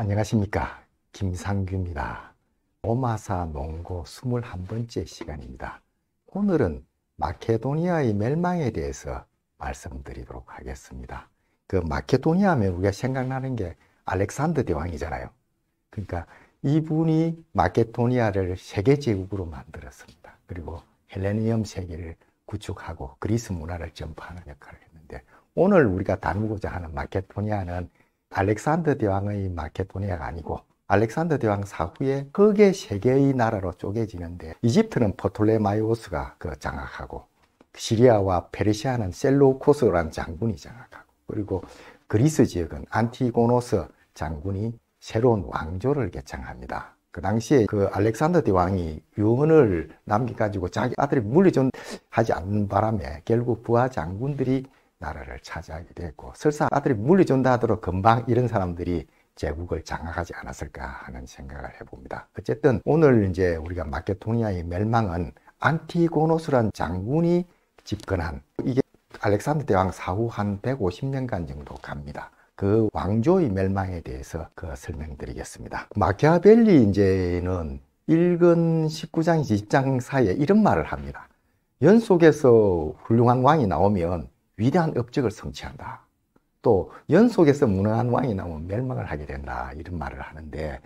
안녕하십니까 김상규입니다 오마사 농고 21번째 시간입니다 오늘은 마케도니아의 멸망에 대해서 말씀드리도록 하겠습니다 그 마케도니아 하면 우리가 생각나는 게 알렉산더 대왕이잖아요 그러니까 이분이 마케도니아를 세계 제국으로 만들었습니다 그리고 헬레니엄 세계를 구축하고 그리스 문화를 전파하는 역할을 했는데 오늘 우리가 다루고자 하는 마케도니아는 알렉산더 대왕의 마케도니아가 아니고 알렉산더 대왕 사후에 거기에 세 개의 나라로 쪼개지는데 이집트는 포톨레마이오스가 그 장악하고 시리아와 페르시아는 셀로코스라는 장군이 장악하고 그리고 그리스 지역은 안티고노스 장군이 새로운 왕조를 개창합니다. 그 당시에 그 알렉산더 대왕이 유언을 남기가지고 자기 아들이 물리전 하지 않는 바람에 결국 부하 장군들이 나라를 차지하게 되었고 설사 아들이 물리준다하도록 금방 이런 사람들이 제국을 장악하지 않았을까 하는 생각을 해봅니다. 어쨌든 오늘 이제 우리가 마케토니아의 멸망은 안티고노스란 장군이 집권한 이게 알렉산더 대왕 사후 한 150년간 정도 갑니다. 그 왕조의 멸망에 대해서 그 설명드리겠습니다. 마키아벨리 이제는 읽은 19장 20장 사이에 이런 말을 합니다. 연 속에서 훌륭한 왕이 나오면 위대한 업적을 성취한다. 또 연속에서 무능한 왕이 나오면 멸망을 하게 된다. 이런 말을 하는데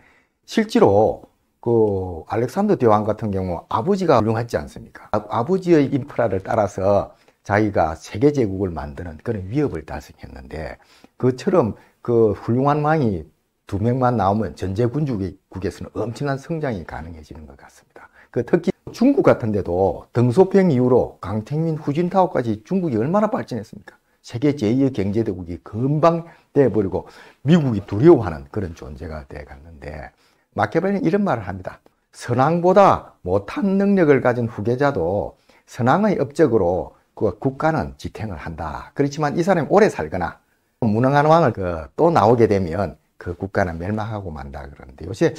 실제로 그 알렉산더 대왕 같은 경우 아버지가 훌륭하지 않습니까? 아, 버지의 인프라를 따라서 자기가 세계 제국을 만드는 그런 위협을 달성했는데 그처럼 그 훌륭한 왕이 두 명만 나오면 전제 군주국에서는 엄청난 성장이 가능해지는 것 같습니다. 그 특히 중국 같은데도 등소평 이후로 강택민 후진타오까지 중국이 얼마나 발전했습니까? 세계 제2의 경제대국이 금방 돼버리고 미국이 두려워하는 그런 존재가 돼갔는데 마키벨리 이런 말을 합니다. 선왕보다 못한 능력을 가진 후계자도 선왕의 업적으로 그 국가는 지탱을 한다. 그렇지만 이 사람이 오래 살거나 무능한 왕을 그 또 나오게 되면 그 국가는 멸망하고 만다 그러는데 요새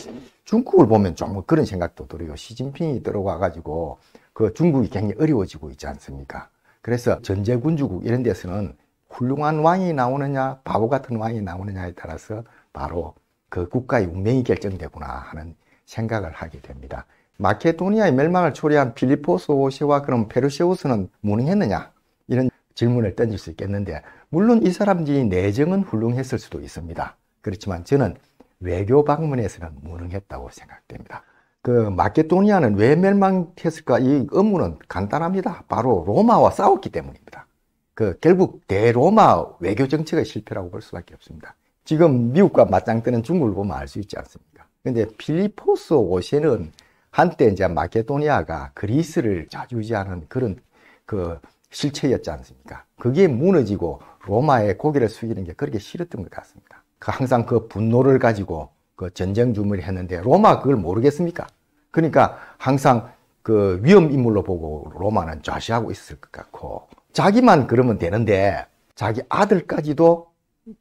중국을 보면 좀 뭐 그런 생각도 들어요. 시진핑이 들어와가지고 그 중국이 굉장히 어려워지고 있지 않습니까? 그래서 전제군주국 이런 데서는 훌륭한 왕이 나오느냐 바보 같은 왕이 나오느냐에 따라서 바로 그 국가의 운명이 결정되구나 하는 생각을 하게 됩니다. 마케도니아의 멸망을 초래한 필리포스 오시와 그럼 페르시우스는 무능했느냐 이런 질문을 던질 수 있겠는데 물론 이 사람들이 내정은 훌륭했을 수도 있습니다. 그렇지만 저는 외교 방문에서는 무능했다고 생각됩니다. 그 마케도니아는 왜 멸망했을까? 이 업무는 간단합니다. 바로 로마와 싸웠기 때문입니다. 그 결국 대로마 외교 정책의 실패라고 볼 수밖에 없습니다. 지금 미국과 맞짱 뜨는 중국을 보면 알 수 있지 않습니까? 근데 필리포스 오세는 한때 이제 마케도니아가 그리스를 자주지하는 그런 그 실체였지 않습니까? 그게 무너지고 로마의 고개를 숙이는 게 그렇게 싫었던 것 같습니다. 그 항상 그 분노를 가지고 그 전쟁 주문을 했는데 로마 그걸 모르겠습니까? 그러니까 항상 그 위험 인물로 보고 로마는 좌시하고 있을 것 같고 자기만 그러면 되는데 자기 아들까지도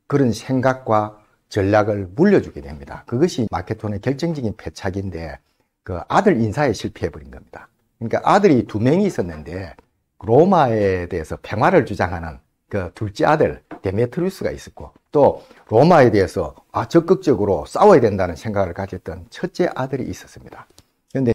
그런 생각과 전략을 물려주게 됩니다. 그것이 마케톤의 결정적인 패착인데 그 아들 인사에 실패해버린 겁니다. 그러니까 아들이 두 명이 있었는데 로마에 대해서 평화를 주장하는 그 둘째 아들 데메트리우스가 있었고 또 로마에 대해서 아, 적극적으로 싸워야 된다는 생각을 가졌던 첫째 아들이 있었습니다. 그런데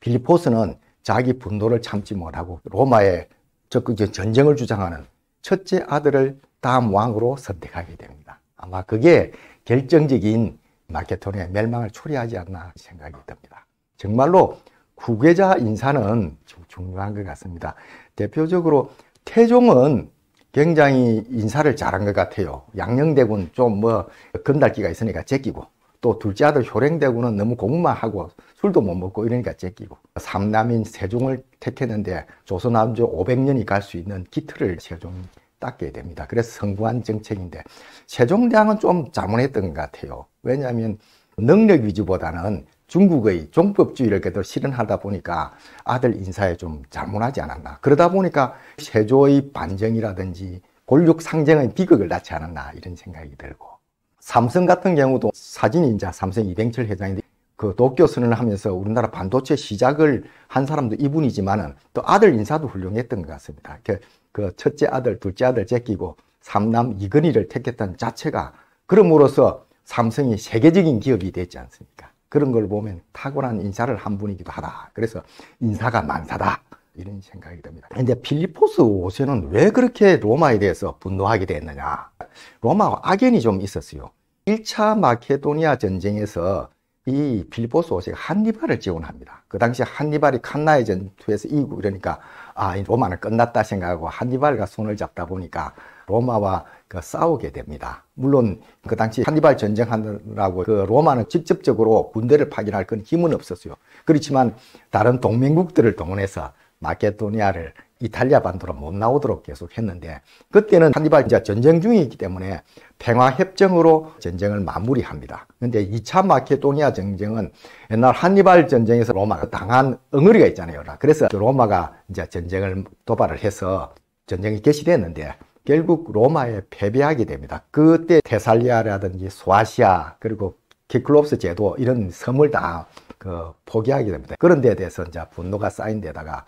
빌리포스는 자기 분노를 참지 못하고 로마에 적극적 전쟁을 주장하는 첫째 아들을 다음 왕으로 선택하게 됩니다. 아마 그게 결정적인 마케토의 멸망을 초래하지 않나 생각이 듭니다. 정말로 후계자 인사는 중요한 것 같습니다. 대표적으로 태종은 굉장히 인사를 잘한 것 같아요. 양녕대군 좀뭐 건달기가 있으니까 제끼고 또 둘째 아들 효랭대군은 너무 공부만 하고 술도 못 먹고 이러니까 제끼고 삼남인 세종을 택했는데 조선왕조 500년이 갈 수 있는 기틀을 세종 닦게 됩니다. 그래서 성공한 정책인데 세종대왕은 좀 자문했던 것 같아요. 왜냐하면 능력 위주보다는 중국의 종법주의를 그대로 실현하다 보니까 아들 인사에 좀 잘못하지 않았나. 그러다 보니까 세조의 반정이라든지 권력 상쟁의 비극을 낳지 않았나 이런 생각이 들고 삼성 같은 경우도 사진이 이제 삼성 이병철 회장인데 그 도쿄 선언을 하면서 우리나라 반도체 시작을 한 사람도 이분이지만은 또 아들 인사도 훌륭했던 것 같습니다. 그, 그 첫째 아들, 둘째 아들 제끼고 삼남 이근희를 택했던 자체가 그럼으로써 삼성이 세계적인 기업이 되지 않습니까? 그런 걸 보면 탁월한 인사를 한 분이기도 하다. 그래서 인사가 만사다. 이런 생각이 듭니다. 이제 필리포스 5세는 왜 그렇게 로마에 대해서 분노하게 됐느냐. 로마와 악연이 좀 있었어요. 1차 마케도니아 전쟁에서 이 빌보스 5세가 한니발을 지원합니다. 그 당시 한니발이 칸나의 전투에서 이기고 이러니까 아, 로마는 끝났다 생각하고 한니발과 손을 잡다 보니까 로마와 그 싸우게 됩니다. 물론 그 당시 한니발 전쟁하느라고 그 로마는 직접적으로 군대를 파견할 건 힘은 없었어요. 그렇지만 다른 동맹국들을 동원해서 마케도니아를 이탈리아 반도로 못 나오도록 계속 했는데 그때는 한니발 이제 전쟁 중이기 때문에 평화협정으로 전쟁을 마무리합니다. 그런데 2차 마케도니아 전쟁은 옛날 한니발 전쟁에서 로마가 당한 엉어리가 있잖아요. 그래서 그 로마가 이제 전쟁을 도발을 해서 전쟁이 개시됐는데 결국 로마에 패배하게 됩니다. 그때 테살리아라든지 소아시아 그리고 키클롭스 제도 이런 섬을 다그 포기하게 됩니다. 그런 데에 대해서 이제 분노가 쌓인 데다가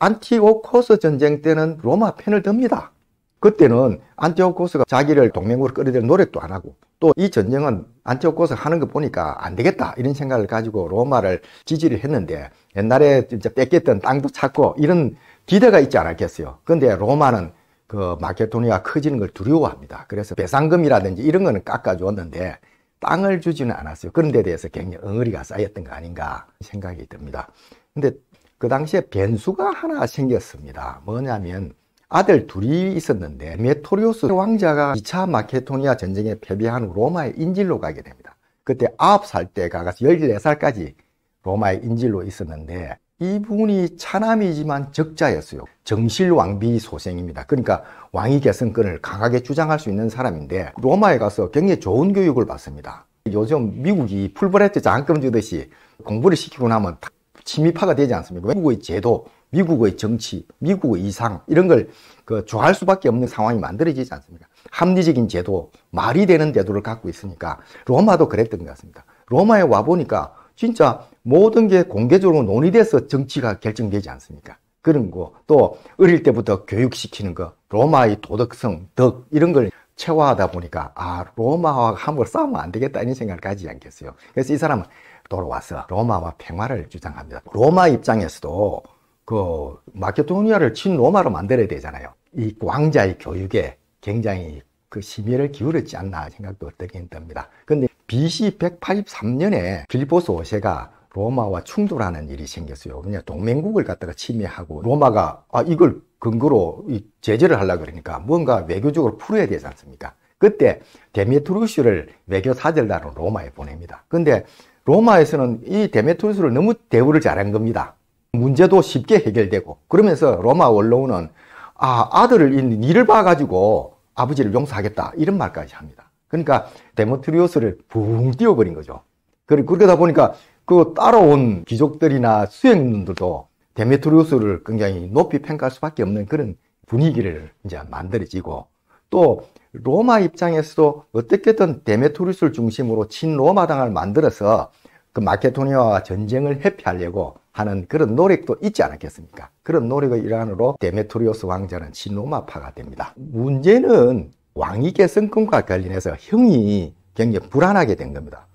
안티오코스 전쟁 때는 로마 편을 듭니다. 그때는 안티오코스가 자기를 동맹으로 끌어들 노력도 안 하고 또 이 전쟁은 안티오코스 하는 거 보니까 안 되겠다 이런 생각을 가지고 로마를 지지를 했는데 옛날에 이제 뺏겼던 땅도 찾고 이런 기대가 있지 않았겠어요. 근데 로마는 그마케토니아가 커지는 걸 두려워합니다. 그래서 배상금이라든지 이런 거는 깎아주었는데 땅을 주지는 않았어요. 그런 데 대해서 굉장히 엉어리가 쌓였던 거 아닌가 생각이 듭니다. 근데 그 당시에 변수가 하나 생겼습니다. 뭐냐면 아들 둘이 있었는데 메토리오스 왕자가 2차 마케토니아 전쟁에 패배한 로마의 인질로 가게 됩니다. 그때 9살 때 가서 14살까지 로마의 인질로 있었는데 이분이 차남이지만 적자였어요. 정실왕비 소생입니다. 그러니까 왕위 개성권을 강하게 주장할 수 있는 사람인데 로마에 가서 굉장히 좋은 교육을 받습니다. 요즘 미국이 풀브레트 장금 주듯이 공부를 시키고 나면 침입파가 되지 않습니까? 외국의 제도, 미국의 정치, 미국의 이상 이런 걸그 좋아할 수밖에 없는 상황이 만들어지지 않습니까? 합리적인 제도, 말이 되는 제도를 갖고 있으니까 로마도 그랬던 것 같습니다. 로마에 와보니까 진짜 모든 게 공개적으로 논의돼서 정치가 결정되지 않습니까? 그런 거, 또 어릴 때부터 교육시키는 거, 로마의 도덕성, 덕 이런 걸 체화하다 보니까 아 로마와 함부로 싸우면 안 되겠다 이런 생각을 가지지 않겠어요. 그래서 이 사람은 돌아와서 로마와 평화를 주장합니다. 로마 입장에서도 그 마케도니아를 친로마로 만들어야 되잖아요. 이 왕자의 교육에 굉장히 그심의를 기울였지 않나 생각도 들긴 듭니다. 근데 BC 183년에 빌보스 5세가 로마와 충돌하는 일이 생겼어요. 그냥 동맹국을 갖다가 침해하고 로마가 아 이걸 근거로 제재를 하려 고 그러니까 뭔가 외교적으로 풀어야 되지 않습니까? 그때 데메트루스를 외교 사절단으로 로마에 보냅니다. 근데 로마에서는 이 데메트루스를 너무 대우를 잘한 겁니다. 문제도 쉽게 해결되고 그러면서 로마 원로우는 아 아들을 일을 봐가지고 아버지를 용서하겠다 이런 말까지 합니다. 그러니까 데모트리오스를 붕 띄워버린 거죠. 그러다 보니까 그 따라온 귀족들이나 수행인들도 데메트리오스를 굉장히 높이 평가할 수밖에 없는 그런 분위기를 이제 만들어지고 또 로마 입장에서도 어떻게든 데메트리오스를 중심으로 친로마당을 만들어서 그마케토니아와 전쟁을 회피하려고 하는 그런 노력도 있지 않았겠습니까? 그런 노력의 일환으로 데메트리오스 왕자는 친로마파가 됩니다. 문제는 왕위계 성금과 관련해서 형이 굉장히 불안하게 된 겁니다.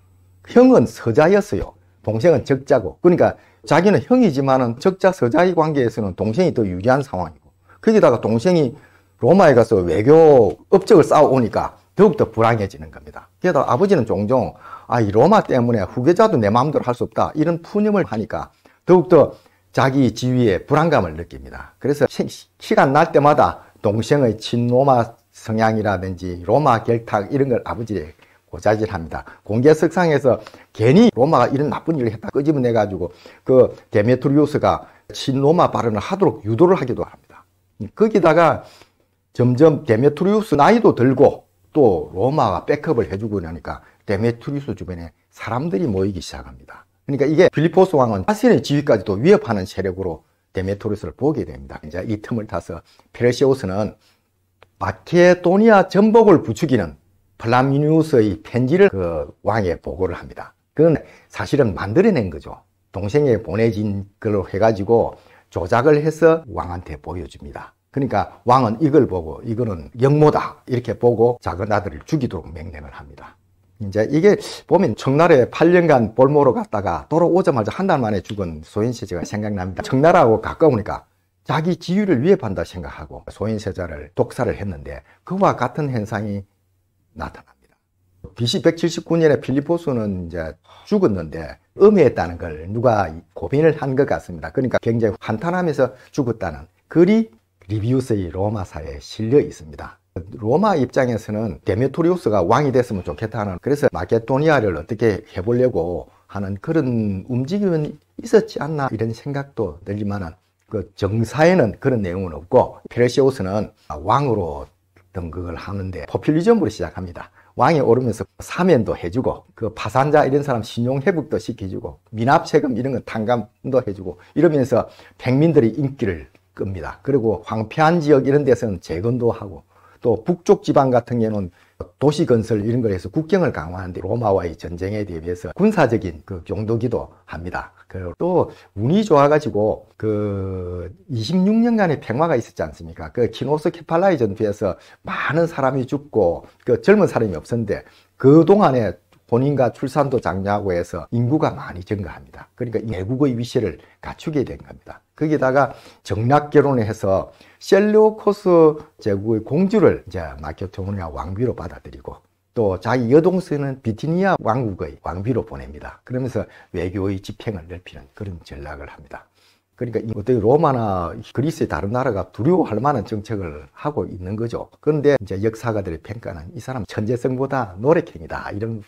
형은 서자였어요. 동생은 적자고. 그러니까 자기는 형이지만은 적자 서자의 관계에서는 동생이 더 유리한 상황이고. 거기다가 동생이 로마에 가서 외교 업적을 쌓아오니까 더욱더 불안해지는 겁니다. 게다가 아버지는 종종 아, 이 로마 때문에 후계자도 내 마음대로 할 수 없다. 이런 푸념을 하니까 더욱더 자기 지위에 불안감을 느낍니다. 그래서 시간 날 때마다 동생의 친로마 성향이라든지 로마 결탁 이런 걸아버지에 고자질합니다. 공개석상에서 괜히 로마가 이런 나쁜 일을 했다 끄집어내 가지고 그 데메트리우스가 친로마 발언을 하도록 유도를 하기도 합니다. 거기다가 점점 데메트리우스 나이도 들고 또 로마가 백업을 해주고 나니까 데메트리우스 주변에 사람들이 모이기 시작합니다. 그러니까 이게 필리포스 왕은 자신의 지위까지도 위협하는 세력으로 데메트리우스를 보게 됩니다. 이제 이 틈을 타서 페르시오스는 마케도니아 전복을 부추기는 플라미누스의 편지를 그 왕에 보고를 합니다. 그건 사실은 만들어낸 거죠. 동생에 보내진 걸로 해가지고 조작을 해서 왕한테 보여줍니다. 그러니까 왕은 이걸 보고 이거는 영모다 이렇게 보고 작은 아들을 죽이도록 맹령을 합니다. 이제 이게 보면 청나라에 8년간 볼모로 갔다가 돌아오자마자 한 달 만에 죽은 소현씨 제가 생각납니다. 청나라하고 가까우니까 자기 지위를 위협한다 생각하고 소인세자를 독사를 했는데 그와 같은 현상이 나타납니다. BC 179년에 필리포스는 이제 죽었는데 음해했다는 걸 누가 고민을 한 것 같습니다. 그러니까 굉장히 한탄하면서 죽었다는 글이 리비우스의 로마사에 실려 있습니다. 로마 입장에서는 데메토리우스가 왕이 됐으면 좋겠다는 그래서 마케도니아를 어떻게 해보려고 하는 그런 움직임은 있었지 않나 이런 생각도 들리만한 그 정사에는 그런 내용은 없고 페르시우스는 왕으로 등극을 하는데 포퓰리즘으로 시작합니다. 왕이 오르면서 사면도 해주고 그 파산자 이런 사람 신용 회복도 시켜주고 미납 세금 이런 거 탕감도 해주고 이러면서 백민들이 인기를 끕니다. 그리고 황폐한 지역 이런 데서는 재건도 하고 또 북쪽 지방 같은 경우는 도시 건설 이런 걸 해서 국경을 강화하는데 로마와의 전쟁에 대비해서 군사적인 그 용도기도 합니다. 그리고 또 운이 좋아가지고 그 26년간의 평화가 있었지 않습니까? 그 키노스 케팔라이 전투에서 많은 사람이 죽고 그 젊은 사람이 없었는데 그 동안에 본인과 출산도 장려하고 해서 인구가 많이 증가합니다. 그러니까 외국의 위세를 갖추게 된 겁니다. 거기다가 정략 결혼을 해서 셀오코스 제국의 공주를 이제 마케토니아 왕비로 받아들이고 또 자기 여동생은 비티니아 왕국의 왕비로 보냅니다. 그러면서 외교의 집행을 넓히는 그런 전략을 합니다. 그러니까 어떻게 로마나 그리스의 다른 나라가 두려워할 만한 정책을 하고 있는 거죠. 그런데 이제 역사가들의 평가는 이 사람 천재성보다 노력행이다 이런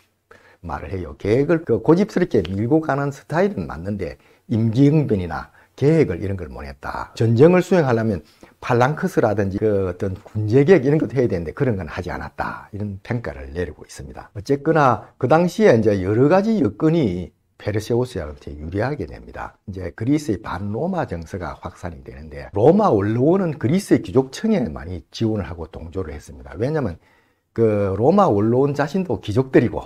말을 해요. 계획을 그 고집스럽게 밀고 가는 스타일은 맞는데 임기응변이나 계획을 이런 걸못 했다. 전쟁을 수행하려면 팔랑크스라든지 그 어떤 군제계획 이런 것도 해야 되는데 그런 건 하지 않았다. 이런 평가를 내리고 있습니다. 어쨌거나 그 당시에 이제 여러 가지 여건이 페르세우스한게 유리하게 됩니다. 이제 그리스의 반로마 정서가 확산이 되는데 로마 원로원은 그리스의 귀족층에 많이 지원을 하고 동조를 했습니다. 왜냐하면 그 로마 원로원 자신도 귀족들이고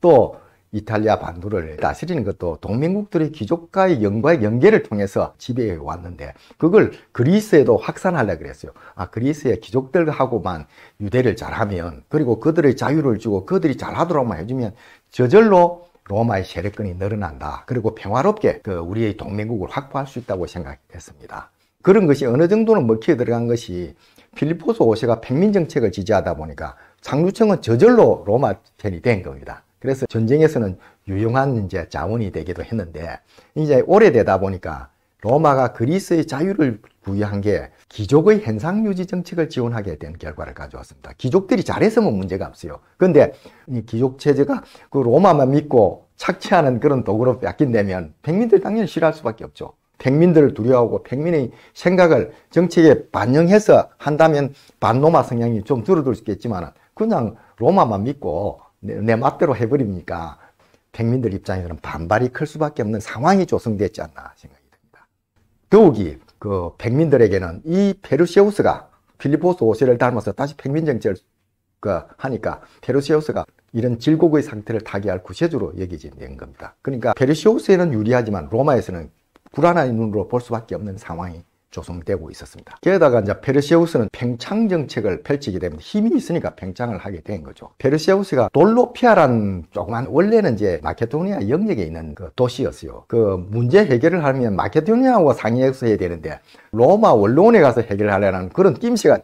또 이탈리아 반도를 다스리는 것도 동맹국들의 귀족과의 연과의 연계를 통해서 지배해 왔는데 그걸 그리스에도 확산하려 그랬어요. 아 그리스의 귀족들하고만 유대를 잘하면 그리고 그들의 자유를 주고 그들이 잘하도록만 해주면 저절로 로마의 세력권이 늘어난다. 그리고 평화롭게 그 우리의 동맹국을 확보할 수 있다고 생각했습니다. 그런 것이 어느 정도는 먹히에 들어간 것이 필리포스 5세가 평민정책을 지지하다 보니까 장류청은 저절로 로마 편이 된 겁니다. 그래서 전쟁에서는 유용한 이제 자원이 되기도 했는데 이제 오래되다 보니까 로마가 그리스의 자유를 부여한 게 귀족의 현상 유지 정책을 지원하게 된 결과를 가져왔습니다. 귀족들이 잘했으면 문제가 없어요. 근데 이 귀족 체제가 그 로마만 믿고 착취하는 그런 도구로 뺏긴다면 백민들 당연히 싫어할 수밖에 없죠. 백민들을 두려워하고 백민의 생각을 정책에 반영해서 한다면 반로마 성향이 좀 줄어들 수 있겠지만 그냥 로마만 믿고 내, 내 맛대로 해버립니까? 백민들 입장에서는 반발이 클 수밖에 없는 상황이 조성됐지 않나 생각이 듭니다. 더욱이 그 백민들에게는 이 페르시우스가 필리포스 5세를 닮아서 다시 백민 정치를 그 하니까 페르시우스가 이런 질곡의 상태를 타개할 구세주로 여기지된 겁니다. 그러니까 페르시우스에는 유리하지만 로마에서는 불안한 눈으로 볼 수밖에 없는 상황이 조성되고 있었습니다. 게다가 이제 페르시우스는 팽창 정책을 펼치게 되면 힘이 있으니까 팽창을 하게 된 거죠. 페르시우스가 돌로피아란 조그만 원래는 이제 마케도니아 영역에 있는 그 도시였어요. 그 문제 해결을 하면 마케도니아하고 상의해서 해야 되는데 로마 원로원에 가서 해결하려는 그런 낌새가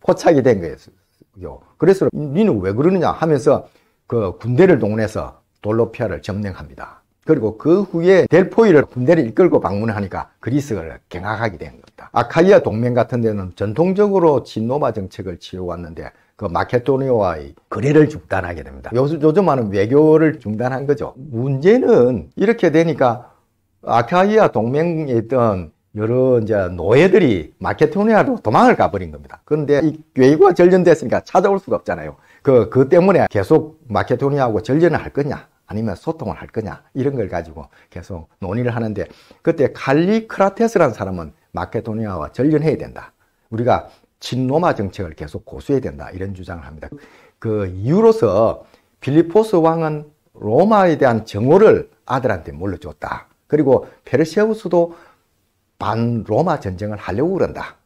포착이 된 거예요. 그래서 니는 왜 그러느냐 하면서 그 군대를 동원해서 돌로피아를 점령합니다. 그리고 그 후에 델포이를 군대를 이끌고 방문하니까 그리스를 경악하게 된 겁니다. 아카이아 동맹 같은 데는 전통적으로 진노마 정책을 치워왔는데 그 마케도니아와의 거래를 중단하게 됩니다. 요즘, 요즘하 외교를 중단한 거죠. 문제는 이렇게 되니까 아카이아 동맹에 있던 여러 이제 노예들이 마케토니아로 도망을 가버린 겁니다. 그런데 이 외교가 전련됐으니까 찾아올 수가 없잖아요. 그, 그 때문에 계속 마케토니아하고 전련을 할 거냐. 아니면 소통을 할 거냐 이런 걸 가지고 계속 논의를 하는데 그때 칼리크라테스라는 사람은 마케도니아와 전련해야 된다. 우리가 친노마 정책을 계속 고수해야 된다 이런 주장을 합니다. 그 이유로서 빌리포스 왕은 로마에 대한 정호를 아들한테 물려줬다. 그리고 페르시우스도 반로마 전쟁을 하려고 그런다.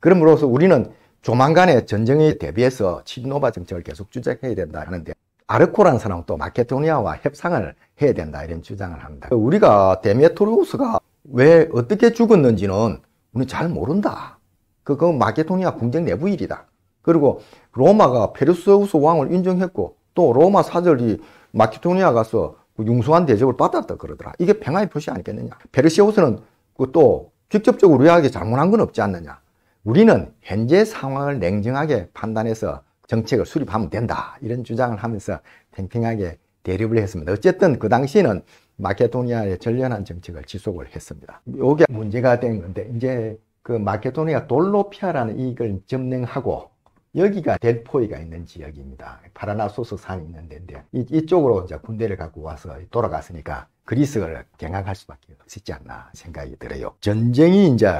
그러므로서 우리는 조만간에 전쟁에 대비해서 친노마 정책을 계속 주장해야 된다 하는데 아르코라는 사람은 또 마케도니아와 협상을 해야 된다 이런 주장을 합니다. 우리가 데메토리우스가 왜 어떻게 죽었는지는 우리 잘 모른다. 그건 마케도니아 궁정 내부 일이다. 그리고 로마가 페르세우스 왕을 인정했고 또 로마 사절이 마케도니아 가서 그 융수한 대접을 받았다 그러더라. 이게 평화의 표시 아니겠느냐. 페르세우스는 그 또 직접적으로 우리에게 잘못한 건 없지 않느냐. 우리는 현재 상황을 냉정하게 판단해서 정책을 수립하면 된다. 이런 주장을 하면서 팽팽하게 대립을 했습니다. 어쨌든 그 당시는 에 마케도니아의 전련한 정책을 지속을 했습니다. 이게 문제가 된 건데 이제 그 마케도니아 돌로피아라는 이익을 점령하고 여기가 델포이가 있는 지역입니다. 파라나소스 산이 있는 데인데 이, 쪽으로 이제 군대를 갖고 와서 돌아갔으니까 그리스를 경악할 수밖에 없지 않나 생각이 들어요. 전쟁이 이제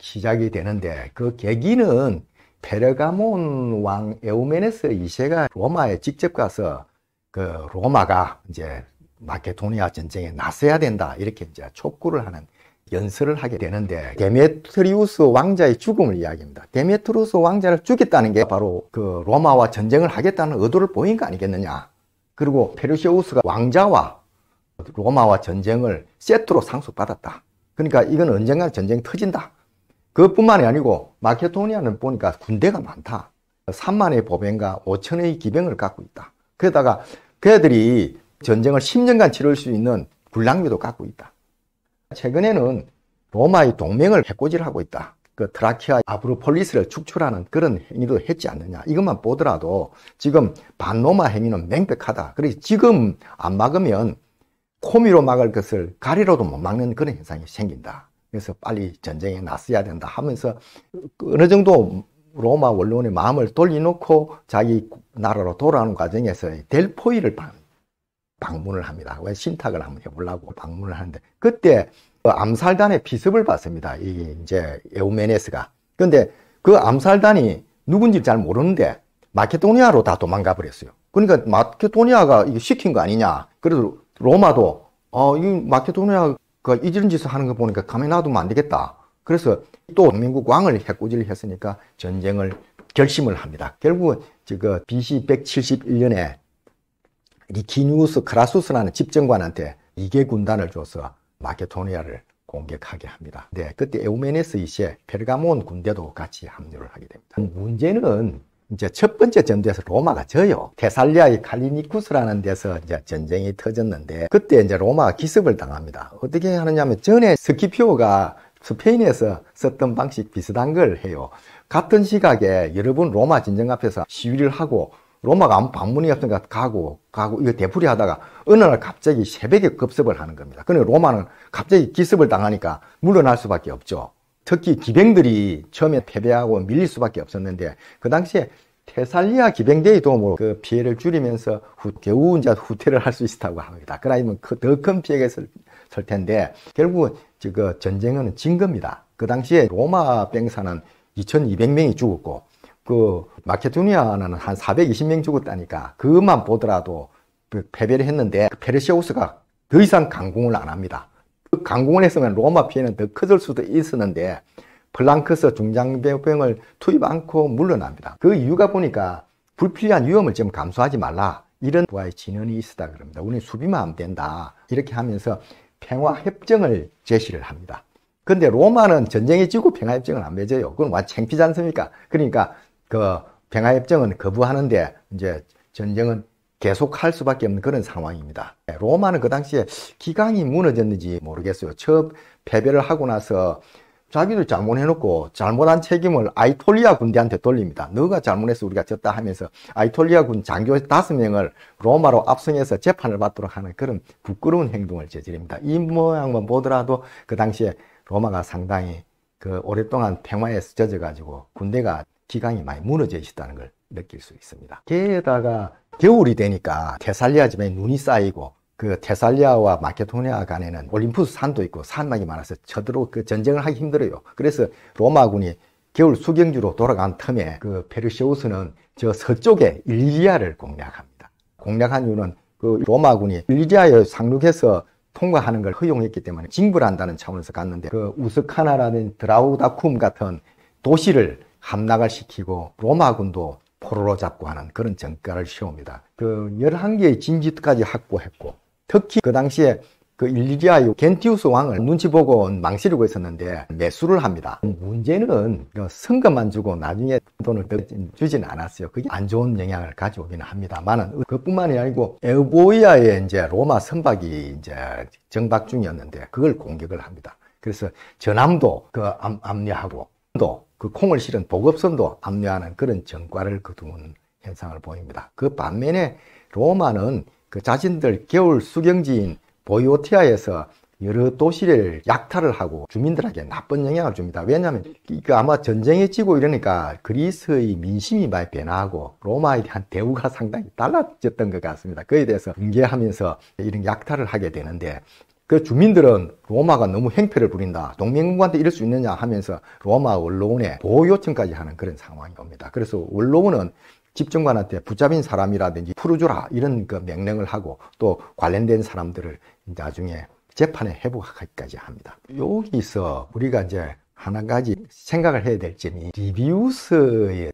시작이 되는데 그 계기는 페르가몬 왕 에우메네스 2세가 로마에 직접 가서 그 로마가 이제 마케토니아 전쟁에 나서야 된다 이렇게 이제 촉구를 하는 연설을 하게 되는데 데메트리우스 왕자의 죽음을 이야기합니다. 데메트리우스 왕자를 죽였다는 게 바로 그 로마와 전쟁을 하겠다는 의도를 보인 거 아니겠느냐. 그리고 페르시우스가 왕자와 로마와 전쟁을 세트로 상속받았다. 그러니까 이건 언젠가 전쟁이 터진다. 그것뿐만이 아니고 마케도니아는 보니까 군대가 많다. 3만의 보병과 5천의 기병을 갖고 있다. 그러다가 그들이 전쟁을 10년간 치를 수 있는 군량미도 갖고 있다. 최근에는 로마의 동맹을 해꼬질하고 있다. 그 트라키아 아브로폴리스를 축출하는 그런 행위도 했지 않느냐. 이것만 보더라도 지금 반로마 행위는 맹백하다. 그래서 지금 안 막으면 코미로 막을 것을 가리로도 못 막는 그런 현상이 생긴다. 그래서 빨리 전쟁에 나서야 된다 하면서 어느 정도 로마 원론의 마음을 돌려놓고 자기 나라로 돌아오는 과정에서 델포이를 방문을 합니다. 왜 신탁을 한번 해보려고 방문을 하는데 그때 그 암살단의 비습을 받습니다. 이 이제 에우메네스가. 그런데그 암살단이 누군지 잘 모르는데 마케도니아로 다 도망가 버렸어요. 그러니까 마케도니아가 이거 시킨 거 아니냐. 그래서 로마도 어, 이 마케도니아 그가 이런 짓을 하는 거 보니까 가만히 놔두면 안 되겠다. 그래서 또 민국 왕을 해꾸질 했으니까 전쟁을 결심을 합니다. 결국은 그 BC 171년에 리키누스 크라수스라는 집정관한테 이개 군단을 줘서 마케토니아를 공격하게 합니다. 네, 그때 에우메네스 이시에 페르가몬 군대도 같이 합류를 하게 됩니다. 문제는 이제 첫 번째 전투에서 로마가 져요. 테살리아의 칼리니쿠스라는 데서 이제 전쟁이 터졌는데 그때 이제 로마가 기습을 당합니다. 어떻게 하느냐면 전에 스키피오가 스페인에서 썼던 방식 비슷한 걸 해요. 같은 시각에 여러분 로마 진쟁 앞에서 시위를 하고 로마가 아무 방문이 없으니까 가고 가고 이거 대풀이 하다가 어느 날 갑자기 새벽에 급습을 하는 겁니다. 그런데 그러니까 로마는 갑자기 기습을 당하니까 물러날 수밖에 없죠. 특히 기병들이 처음에 패배하고 밀릴 수밖에 없었는데 그 당시에 테살리아 기병대의 도움으로 그 피해를 줄이면서 후, 겨우 이제 후퇴를 할 수 있었다고 합니다. 그러면 그 더큰 피해가 있을, 텐데 결국은 그 전쟁은 진 겁니다. 그 당시에 로마 뺑사는 2200명이 죽었고 그 마케도니아는 한 420명 죽었다니까 그것만 보더라도 그 패배를 했는데 그 페르시우스가 더 이상 강공을 안 합니다. 그 강공을 했으면 로마 피해는 더 커질 수도 있었는데 플랑크스 중장병을 투입 않고 물러납니다. 그 이유가 보니까 불필요한 위험을 지금 감수하지 말라. 이런 부하의 진언이 있다 그럽니다. 우리 수비만 하면 된다. 이렇게 하면서 평화협정을 제시를 합니다. 근데 로마는 전쟁이 지고 평화협정을 안 맺어요. 그건 완 창피지 않습니까? 그러니까 그 평화협정은 거부하는데 이제 전쟁은 계속 할 수밖에 없는 그런 상황입니다. 예, 로마는 그 당시에 기강이 무너졌는지 모르겠어요. 처 패배를 하고 나서 자기들 잘못해놓고 잘못한 책임을 아이톨리아 군대한테 돌립니다. 너가 잘못해서 우리가 졌다 하면서 아이톨리아 군 장교 5 명을 로마로 압송해서 재판을 받도록 하는 그런 부끄러운 행동을 저지릅니다. 이 모양만 보더라도 그 당시에 로마가 상당히 그 오랫동안 평화에 스쳐져가지고 군대가 기강이 많이 무너져 있었다는 걸 느낄 수 있습니다. 게다가 겨울이 되니까 테살리아 집에 눈이 쌓이고 그 테살리아와 마케도니아 간에는 올림푸스 산도 있고 산막이 많아서 저대로그 전쟁을 하기 힘들어요. 그래서 로마군이 겨울 수경주로 돌아간 틈에 그 페르시우스는 저 서쪽에 일리아를 공략합니다. 공략한 이유는 그 로마군이 일리아에 상륙해서 통과하는 걸 허용했기 때문에 징벌한다는 차원에서 갔는데 그 우스카나라는 드라우다쿰 같은 도시를 함락을 시키고 로마군도 포로로 잡고 하는 그런 정가를 세웁니다. 그 11개의 진지까지 확보했고 특히 그 당시에 그 일리리아의 겐티우스 왕을 눈치 보고 망치려고 했었는데 매수를 합니다. 문제는 그 선금만 주고 나중에 돈을 주지는 않았어요. 그게 안 좋은 영향을 가져오기는 합니다만은 그뿐만이 아니고 에우보이아의 이제 로마 선박이 이제 정박 중이었는데 그걸 공격을 합니다. 그래서 전함도 그 암, 압류하고 그 콩을 실은 보급선도 압류하는 그런 전과를 거두는 현상을 보입니다. 그 반면에 로마는 그 자신들 겨울 수경지인 보이오티아에서 여러 도시를 약탈을 하고 주민들에게 나쁜 영향을 줍니다. 왜냐하면 그 아마 전쟁에 지고 이러니까 그리스의 민심이 많이 변하고 화 로마에 대한 대우가 상당히 달라졌던 것 같습니다. 그에 대해서 분개하면서 이런 약탈을 하게 되는데 그 주민들은 로마가 너무 행패를 부린다. 동맹국한테 이럴 수 있느냐 하면서 로마 원로원에 보호 요청까지 하는 그런 상황이 옵니다. 그래서 원로원은 집정관한테 붙잡힌 사람이라든지 풀어주라 이런 그 명령을 하고 또 관련된 사람들을 나중에 재판에 회복하기까지 합니다. 여기서 우리가 이제 하나 가지 생각을 해야 될 점이 리비우스의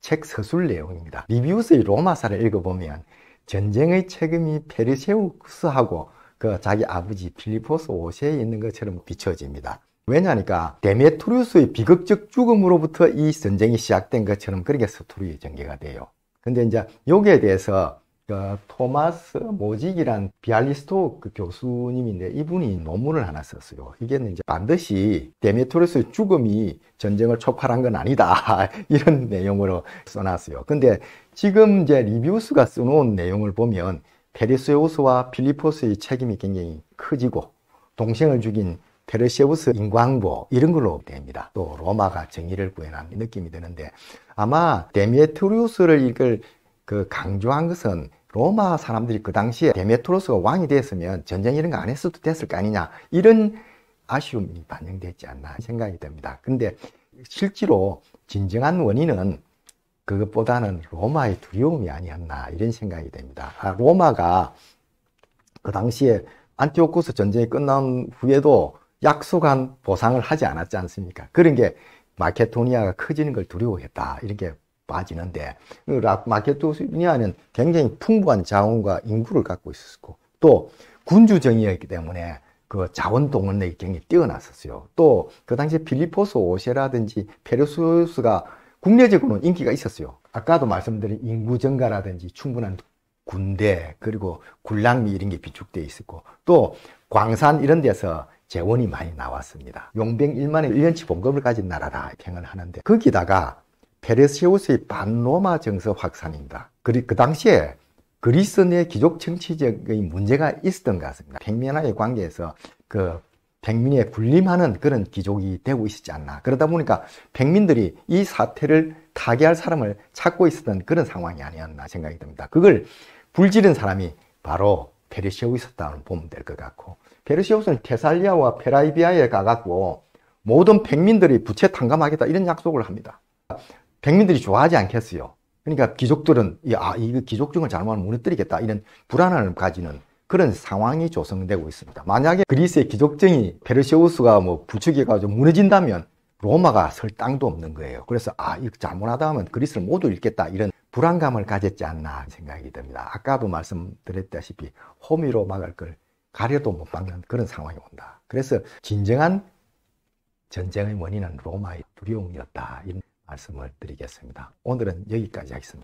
책 서술 내용입니다. 리비우스의 로마사를 읽어보면 전쟁의 책임이 페르세우스하고 그 자기 아버지 필리포스 5세에 있는 것처럼 비춰집니다. 왜냐니까 데메트리우스의 비극적 죽음으로부터 이 전쟁이 시작된 것처럼 그렇게 스토리의 전개가 돼요. 근데 이제 여기에 대해서 그 토마스 모직이란 비알리스토크 그 교수님인데 이분이 논문을 하나 썼어요. 이게 이제 반드시 데메토리스의 죽음이 전쟁을 촉발한 건 아니다. 이런 내용으로 써놨어요. 근데 지금 이제 리뷰우스가 써놓은 내용을 보면 페르세우스와 필리포스의 책임이 굉장히 커지고 동생을 죽인 페르세우스 인광보 이런 걸로 됩니다. 또 로마가 정의를 구현한 느낌이 드는데 아마 데메트리우스를 이걸 그 강조한 것은 로마 사람들이 그 당시에 데메트로스가 왕이 됐으면 전쟁 이런 거 안 했어도 됐을 거 아니냐 이런 아쉬움이 반영되지 않나 생각이 듭니다. 근데 실제로 진정한 원인은 그것보다는 로마의 두려움이 아니었나 이런 생각이 됩니다. 아, 로마가 그 당시에 안티오쿠스 전쟁이 끝난 후에도 약속한 보상을 하지 않았지 않습니까? 그런 게 마케도니아가 커지는 걸 두려워했다. 이렇게 빠지는데 그 마케도니아는 굉장히 풍부한 자원과 인구를 갖고 있었고 또 군주 정의였기 때문에 그 자원 동원력이 굉장히 뛰어났었어요. 또 그 당시 필리포스 오셰라든지 페르소스가 국내 제국은 인기가 있었어요. 아까도 말씀드린 인구 증가라든지 충분한 군대 그리고 군락미 이런 게 비축돼 있었고 또 광산 이런 데서 재원이 많이 나왔습니다. 용병 1만에 1년치 봉급을 가진 나라다 평을하는데 거기다가 페르세우스의 반로마 정서 확산입니다. 그리 그 당시에 그리스 내 귀족 정치적인 문제가 있었던 것 같습니다. 팽면화의 관계에서 그 백민에 군림하는 그런 기족이 되고 있지 않나. 그러다 보니까 백민들이 이 사태를 타개할 사람을 찾고 있었던 그런 상황이 아니었나 생각이 듭니다. 그걸 불지른 사람이 바로 페르시우스었다는 보면 될 것 같고 페르시우스는 테살리아와 페라이비아에 가갖고 모든 백민들이 부채 탕감하겠다 이런 약속을 합니다. 백민들이 좋아하지 않겠어요. 그러니까 귀족들은 아 이거 귀족 중을 잘못하면 무너뜨리겠다 이런 불안함을 가지는 그런 상황이 조성되고 있습니다. 만약에 그리스의 기족정이 페르시우스가 뭐부추기가지고 무너진다면 로마가 설 땅도 없는 거예요. 그래서 아, 이거 잘못하다 하면 그리스를 모두 잃겠다 이런 불안감을 가졌지 않나 생각이 듭니다. 아까도 그 말씀드렸다시피 호미로 막을 걸 가려도 못 막는 그런 상황이 온다. 그래서 진정한 전쟁의 원인은 로마의 두려움이었다. 이런 말씀을 드리겠습니다. 오늘은 여기까지 하겠습니다.